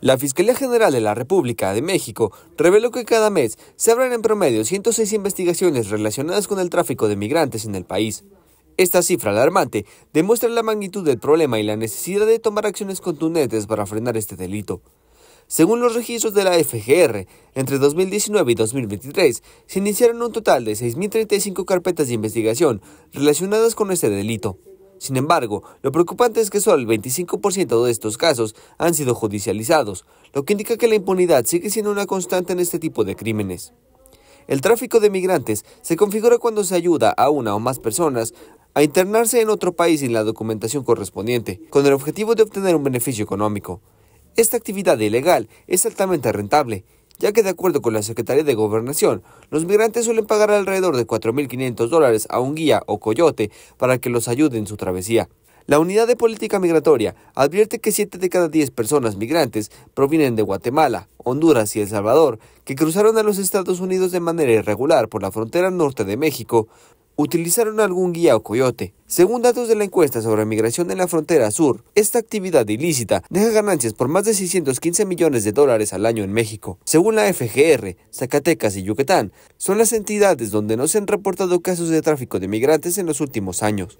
La Fiscalía General de la República de México reveló que cada mes se abren en promedio 106 investigaciones relacionadas con el tráfico de migrantes en el país. Esta cifra alarmante demuestra la magnitud del problema y la necesidad de tomar acciones contundentes para frenar este delito. Según los registros de la FGR, entre 2019 y 2023 se iniciaron un total de 6.035 carpetas de investigación relacionadas con este delito. Sin embargo, lo preocupante es que solo el 25% de estos casos han sido judicializados, lo que indica que la impunidad sigue siendo una constante en este tipo de crímenes. El tráfico de migrantes se configura cuando se ayuda a una o más personas a internarse en otro país sin la documentación correspondiente, con el objetivo de obtener un beneficio económico. Esta actividad ilegal es altamente rentable ya que de acuerdo con la Secretaría de Gobernación, los migrantes suelen pagar alrededor de 4.500 dólares a un guía o coyote para que los ayude en su travesía. La Unidad de Política Migratoria advierte que 7 de cada 10 personas migrantes provienen de Guatemala, Honduras y El Salvador, que cruzaron a los Estados Unidos de manera irregular por la frontera norte de México, utilizaron algún guía o coyote según datos de la encuesta sobre migración en la frontera sur, esta actividad ilícita deja ganancias por más de 615 millones de dólares al año en México. Según la FGR, Zacatecas y Yucatán son las entidades donde no se han reportado casos de tráfico de migrantes en los últimos años.